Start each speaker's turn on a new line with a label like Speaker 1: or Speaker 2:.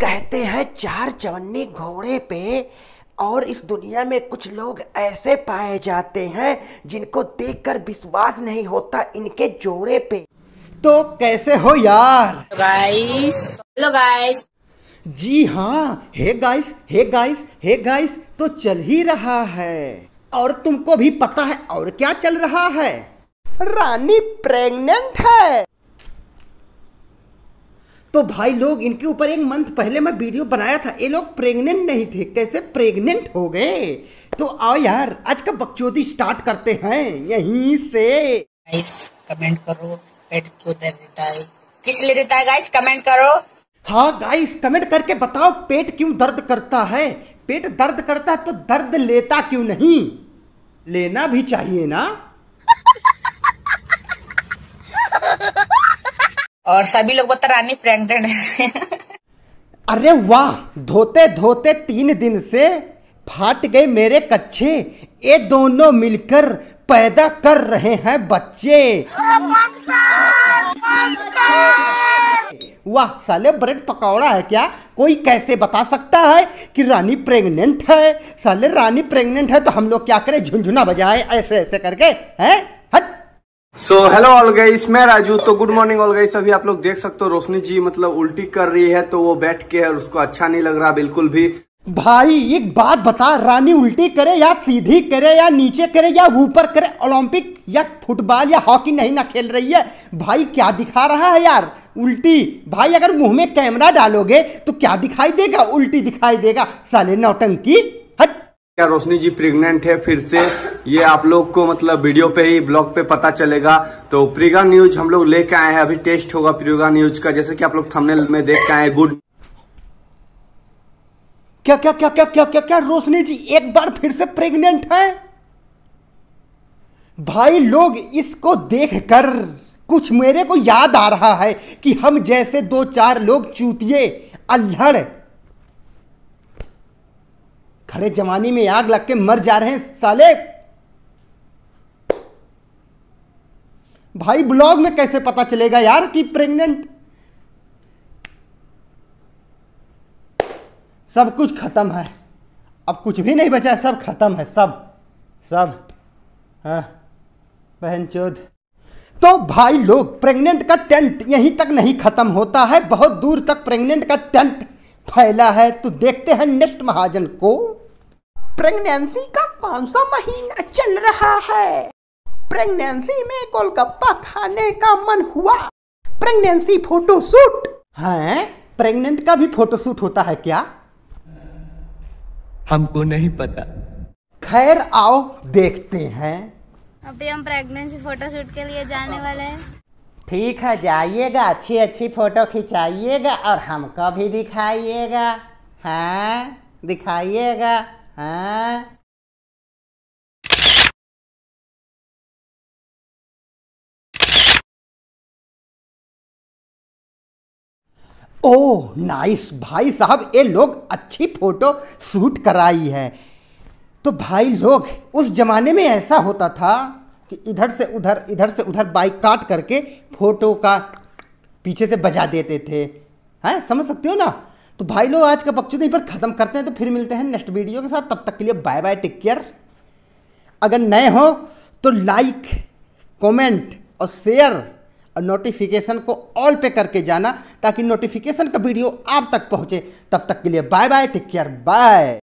Speaker 1: कहते हैं चार चवन्नी घोड़े पे और इस दुनिया में कुछ लोग ऐसे पाए जाते हैं जिनको देखकर विश्वास नहीं होता इनके जोड़े पे तो कैसे हो यार गाइस हेलो गाइस जी हाँ hey guys hey guys hey guys तो चल ही रहा है और तुमको भी पता है और क्या चल रहा है रानी प्रेग्नेंट है तो भाई लोग इनके ऊपर एक मंथ पहले मैं वीडियो बनाया था ये लोग प्रेग्नेंट नहीं थे कैसे प्रेग्नेंट हो गए तो आओ यार आज का बकचोदी स्टार्ट करते हैं यहीं से गाइस कमेंट करो पेट क्यों दर्द देता है किस लिए देता है गाइस कमेंट करो हाँ गाइस कमेंट करके बताओ पेट क्यों दर्द करता है पेट दर्द करता है तो दर्द लेता क्यों नहीं लेना भी चाहिए ना और सभी लोग बता रानी प्रेगनेंट है अरे वाह धोते धोते तीन दिन से फाट गए मेरे कच्चे ये दोनों मिलकर पैदा कर रहे हैं बच्चे वाह साले ब्रेड पकौड़ा है क्या कोई कैसे बता सकता है कि रानी प्रेग्नेंट है साले रानी प्रेग्नेंट है तो हम लोग क्या करें झुंझुना बजाए ऐसे ऐसे करके हैं सो हेलो ऑल गई मैं राजू तो गुड मॉर्निंग ऑल अभी आप लोग देख सकते हो रोशनी जी मतलब उल्टी कर रही है तो वो बैठ के और उसको अच्छा नहीं लग रहा बिल्कुल भी भाई एक बात बता रानी उल्टी करे या सीधी करे या नीचे करे या ऊपर करे ओलंपिक या फुटबॉल या हॉकी नहीं ना खेल रही है भाई क्या दिखा रहा है यार उल्टी भाई अगर मुंह में कैमरा डालोगे तो क्या दिखाई देगा उल्टी दिखाई देगा साले नौटंकी क्या रोशनी जी प्रेग्नेंट है फिर से ये आप लोग को मतलब वीडियो पे ही ब्लॉग पे पता चलेगा तो प्रियगा न्यूज हम लोग लेके आए हैं अभी टेस्ट होगा प्रियगा न्यूज का जैसे कि आप लोग थंबनेल में देख के आए गुड क्या क्या क्या क्या क्या क्या क्या रोशनी जी एक बार फिर से प्रेग्नेंट है भाई लोग इसको देखकर कुछ मेरे को याद आ रहा है कि हम जैसे दो चार लोग चूतिए अल्हड़ खड़े जवानी में आग लग के मर जा रहे हैं साले भाई ब्लॉग में कैसे पता चलेगा यार कि प्रेग्नेंट सब कुछ खत्म है अब कुछ भी नहीं बचा है सब खत्म है सब सब हाँ बहन चौध तो भाई लोग प्रेग्नेंट का टेंट यहीं तक नहीं खत्म होता है बहुत दूर तक प्रेग्नेंट का टेंट फैला है तो देखते हैं नेक्स्ट महाजन को प्रेगनेंसी का कौन सा महीना चल रहा है प्रेगनेंसी में गोलगप्पा खाने का मन हुआ प्रेगनेंसी फोटोशूट है प्रेग्नेंट का भी फोटोशूट होता है क्या हमको नहीं पता खैर आओ देखते हैं अभी हम प्रेगनेंसी फोटोशूट के लिए जाने वाले हैं ठीक है जाइएगा अच्छी अच्छी फोटो खिंचाइएगा और हमको भी दिखाइएगा हाँ दिखाइएगा हैं हाँ। ओ नाइस भाई साहब ये लोग अच्छी फोटो शूट कराई है तो भाई लोग उस जमाने में ऐसा होता था कि इधर से उधर इधर से उधर बाइक काट करके फोटो का पीछे से बजा देते थे हैं समझ सकते हो ना तो भाई लोग आज का बकचोद तो यहीं पर ख़त्म करते हैं तो फिर मिलते हैं नेक्स्ट वीडियो के साथ तब तक के लिए बाय बाय टेक केयर अगर नए हो तो लाइक कमेंट और शेयर और नोटिफिकेशन को ऑल पे करके जाना ताकि नोटिफिकेशन का वीडियो आप तक पहुंचे तब तक के लिए bye bye take care bye